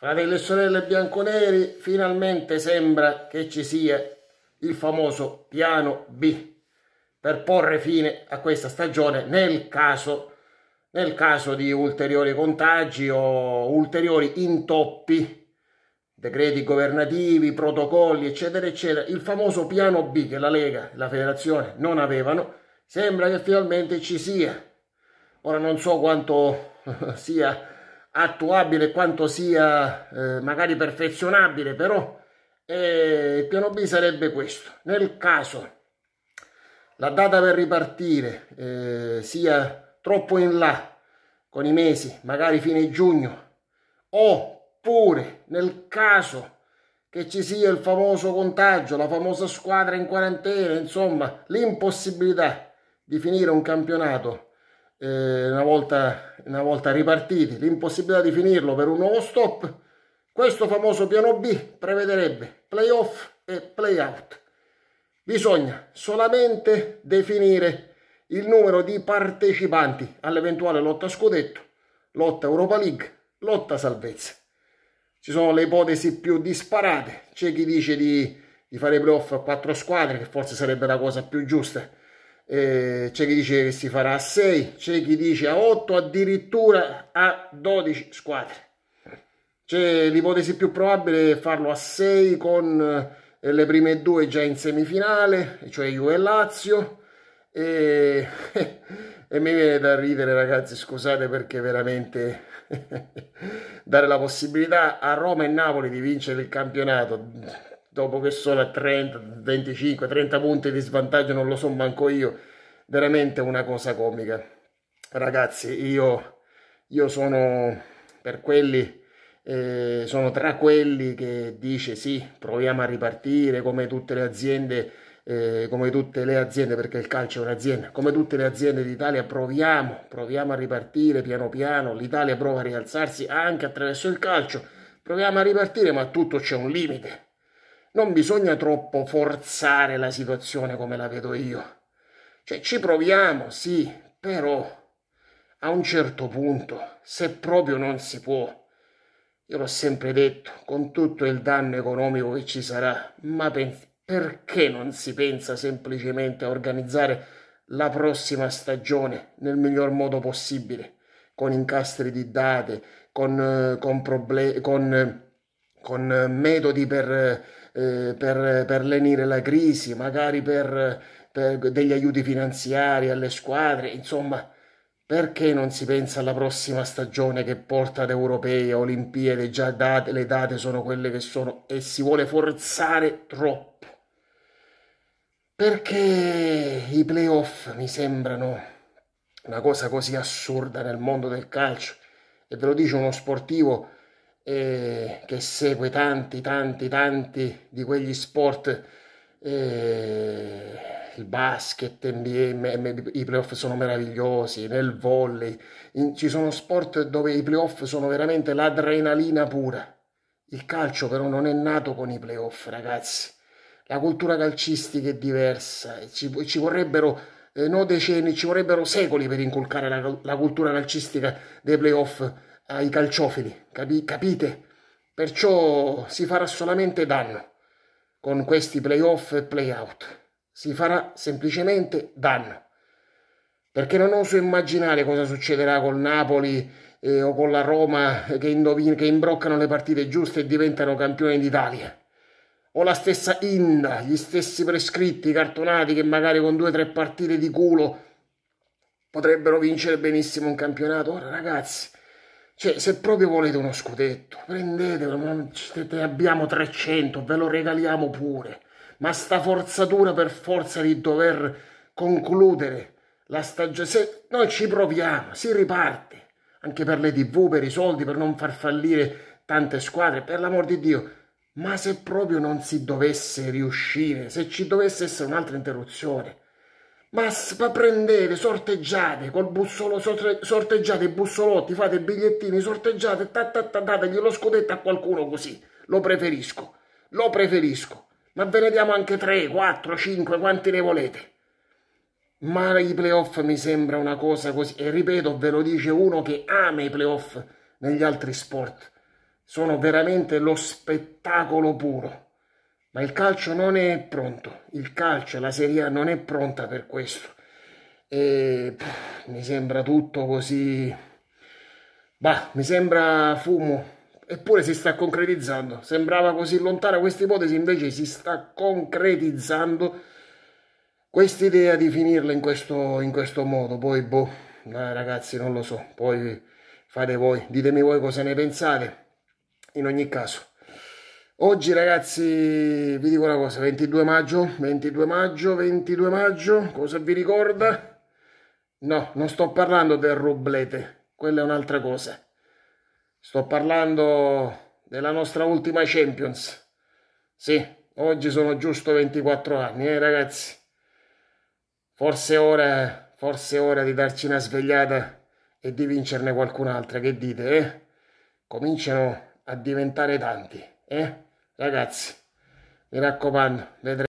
Fratelli e sorelle bianconeri, finalmente sembra che ci sia il famoso piano B per porre fine a questa stagione nel caso, nel caso di ulteriori contagi o ulteriori intoppi decreti governativi, protocolli, eccetera, eccetera, il famoso piano B che la Lega e la Federazione non avevano, sembra che finalmente ci sia. Ora non so quanto sia attuabile quanto sia eh, magari perfezionabile, però eh, il piano B sarebbe questo. Nel caso la data per ripartire eh, sia troppo in là con i mesi, magari fine giugno, oppure nel caso che ci sia il famoso contagio, la famosa squadra in quarantena, insomma l'impossibilità di finire un campionato eh, una volta una volta ripartiti, l'impossibilità di finirlo per un nuovo stop, questo famoso piano B prevederebbe playoff e playout. Bisogna solamente definire il numero di partecipanti all'eventuale lotta scudetto, lotta Europa League, lotta salvezza. Ci sono le ipotesi più disparate, c'è chi dice di, di fare playoff a quattro squadre, che forse sarebbe la cosa più giusta, eh, c'è chi dice che si farà a 6, c'è chi dice a 8, addirittura a 12 squadre. C'è l'ipotesi più probabile farlo a 6 con eh, le prime due già in semifinale, cioè Juve e Lazio. E, e mi viene da ridere ragazzi, scusate perché veramente dare la possibilità a Roma e Napoli di vincere il campionato dopo che sono a 30, 25, 30 punti di svantaggio, non lo so manco io, veramente una cosa comica. Ragazzi, io, io sono per quelli, eh, sono tra quelli che dice sì, proviamo a ripartire come tutte le aziende, eh, come tutte le aziende, perché il calcio è un'azienda, come tutte le aziende d'Italia proviamo, proviamo a ripartire piano piano, l'Italia prova a rialzarsi anche attraverso il calcio, proviamo a ripartire, ma tutto c'è un limite non bisogna troppo forzare la situazione come la vedo io. Cioè ci proviamo, sì, però a un certo punto, se proprio non si può, io l'ho sempre detto, con tutto il danno economico che ci sarà, ma perché non si pensa semplicemente a organizzare la prossima stagione nel miglior modo possibile, con incastri di date, con, eh, con, con, eh, con eh, metodi per eh, per, per lenire la crisi, magari per, per degli aiuti finanziari alle squadre, insomma, perché non si pensa alla prossima stagione che porta ad europee, olimpiadi, già date, le date sono quelle che sono e si vuole forzare troppo? Perché i playoff mi sembrano una cosa così assurda nel mondo del calcio e ve lo dice uno sportivo eh, che segue tanti, tanti, tanti di quegli sport, eh, il basket, NBA, i playoff sono meravigliosi, nel volley, in, ci sono sport dove i playoff sono veramente l'adrenalina pura. Il calcio però non è nato con i playoff, ragazzi. La cultura calcistica è diversa, ci, ci vorrebbero eh, no decenni, ci vorrebbero secoli per inculcare la, la cultura calcistica dei playoff ai calciofili, capi- capite? Perciò si farà solamente danno con questi playoff e playout. Si farà semplicemente danno. Perché non oso immaginare cosa succederà col Napoli eh, o con la Roma eh, che, indovin- che imbroccano le partite giuste e diventano campioni d'Italia. O la stessa Inda, gli stessi prescritti, cartonati che magari con due o tre partite di culo potrebbero vincere benissimo un campionato. Ora ragazzi, cioè, se proprio volete uno scudetto, prendetelo, ne abbiamo 300, ve lo regaliamo pure. Ma sta forzatura per forza di dover concludere la stagione... Se noi ci proviamo, si riparte. Anche per le tv, per i soldi, per non far fallire tante squadre, per l'amor di Dio. Ma se proprio non si dovesse riuscire, se ci dovesse essere un'altra interruzione, ma prendete, sorteggiate col bussolo, sorteggiate i bussolotti, fate i bigliettini, sorteggiate, ta, ta, ta, dategli lo scudetto a qualcuno così. Lo preferisco, lo preferisco. Ma ve ne diamo anche 3, 4, 5, quanti ne volete. Ma i playoff mi sembra una cosa così. E ripeto, ve lo dice uno che ama i playoff negli altri sport. Sono veramente lo spettacolo puro ma il calcio non è pronto, il calcio, la Serie A non è pronta per questo. E pff, mi sembra tutto così, bah, mi sembra fumo, eppure si sta concretizzando. Sembrava così lontana questa ipotesi, invece si sta concretizzando questa idea di finirla in questo, in questo modo. Poi, boh, nah, ragazzi, non lo so, poi fate voi, ditemi voi cosa ne pensate. In ogni caso. Oggi ragazzi vi dico una cosa, 22 maggio, 22 maggio, 22 maggio, cosa vi ricorda? No, non sto parlando del rublete, quella è un'altra cosa. Sto parlando della nostra ultima Champions. Sì, oggi sono giusto 24 anni, eh ragazzi. Forse è ora, forse è ora di darci una svegliata e di vincerne qualcun'altra, che dite, eh? Cominciano a diventare tanti, eh? Ragazzi, mi raccomando, vedremo.